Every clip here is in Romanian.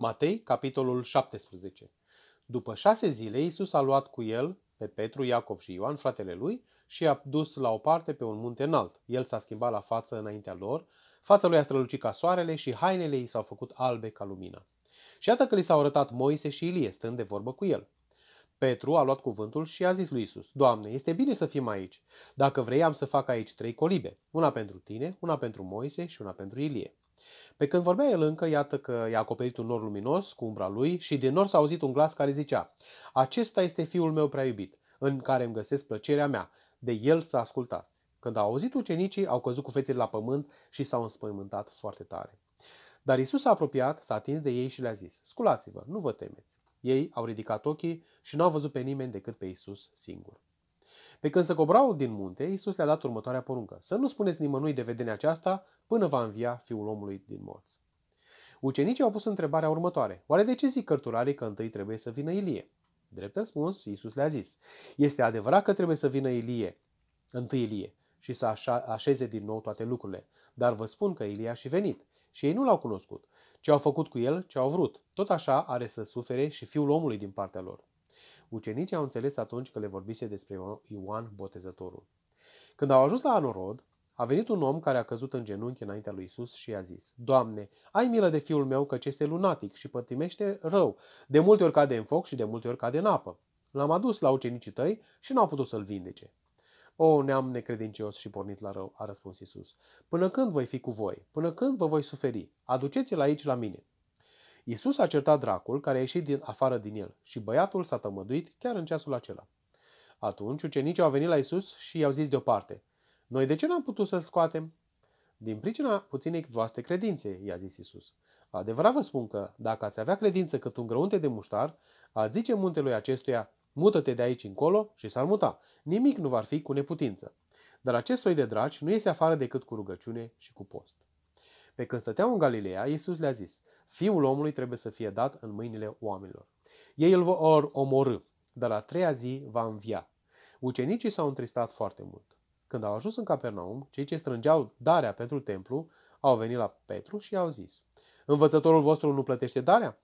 Matei, capitolul 17. După șase zile, Iisus a luat cu el pe Petru, Iacov și Ioan, fratele lui, și i-a dus la o parte pe un munte înalt. El s-a schimbat la față înaintea lor, fața lui a strălucit ca soarele și hainele i s-au făcut albe ca lumina. Și iată că li s-au arătat Moise și Ilie, stând de vorbă cu el. Petru a luat cuvântul și a zis lui Isus: Doamne, este bine să fim aici. Dacă vrei, am să fac aici trei colibe, una pentru tine, una pentru Moise și una pentru Ilie. Pe când vorbea el încă, iată că i-a acoperit un nor luminos cu umbra lui și din nor s-a auzit un glas care zicea Acesta este fiul meu prea iubit, în care îmi găsesc plăcerea mea, de el să ascultați. Când au auzit ucenicii, au căzut cu fețele la pământ și s-au înspăimântat foarte tare. Dar Isus s-a apropiat, s-a atins de ei și le-a zis, sculați-vă, nu vă temeți. Ei au ridicat ochii și nu au văzut pe nimeni decât pe Isus singur. Pe când se cobrau din munte, Iisus le-a dat următoarea poruncă. Să nu spuneți nimănui de vedenia aceasta până va învia fiul omului din morți. Ucenicii au pus întrebarea următoare. Oare de ce zic cărturarii că întâi trebuie să vină Ilie? Drept răspuns, Iisus le-a zis. Este adevărat că trebuie să vină Ilie, întâi Ilie, și să așeze din nou toate lucrurile. Dar vă spun că Ilie a și venit și ei nu l-au cunoscut, Ce au făcut cu el ce au vrut. Tot așa are să sufere și fiul omului din partea lor. Ucenicii au înțeles atunci că le vorbise despre Ioan Botezătorul. Când au ajuns la Anorod, a venit un om care a căzut în genunchi înaintea lui Isus și i-a zis, Doamne, ai milă de fiul meu căci este lunatic și pătimește rău. De multe ori cade în foc și de multe ori cade în apă. L-am adus la ucenicii tăi și n-au putut să-l vindece. O, neam necredincios și pornit la rău, a răspuns Isus. Până când voi fi cu voi? Până când vă voi suferi? Aduceți-l aici la mine. Iisus a certat dracul care a ieșit din, afară din el și băiatul s-a tămăduit chiar în ceasul acela. Atunci ucenicii au venit la Iisus și i-au zis deoparte, Noi de ce n-am putut să-l scoatem? Din pricina puținei voastre credințe, i-a zis Iisus. Adevărat vă spun că, dacă ați avea credință cât un grăunte de muștar, ați zice muntelui acestuia, mută-te de aici încolo și s-ar muta. Nimic nu va fi cu neputință. Dar acest soi de draci nu iese afară decât cu rugăciune și cu post. Pe când stăteau în Galileea, Iisus le-a zis, Fiul omului trebuie să fie dat în mâinile oamenilor. Ei îl vor omorâ, dar la treia zi va învia. Ucenicii s-au întristat foarte mult. Când au ajuns în Capernaum, cei ce strângeau darea pentru templu au venit la Petru și i-au zis, Învățătorul vostru nu plătește darea?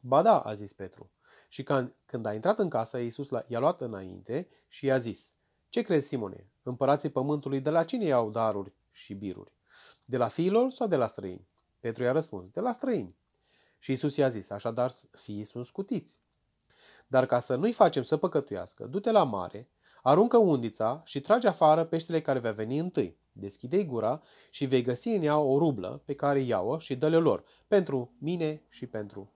Ba da, a zis Petru. Și când a intrat în casă, Iisus i-a luat înainte și i-a zis, Ce crezi, Simone? Împărații pământului de la cine iau daruri și biruri? De la fiilor sau de la străini? Petru i-a răspuns, de la străini. Și Isus i-a zis, așadar fiii sunt scutiți. Dar ca să nu-i facem să păcătuiască, du-te la mare, aruncă undița și trage afară peștele care va veni întâi. Deschide-i gura și vei găsi în ea o rublă pe care iau-o și dă-le lor, pentru mine și pentru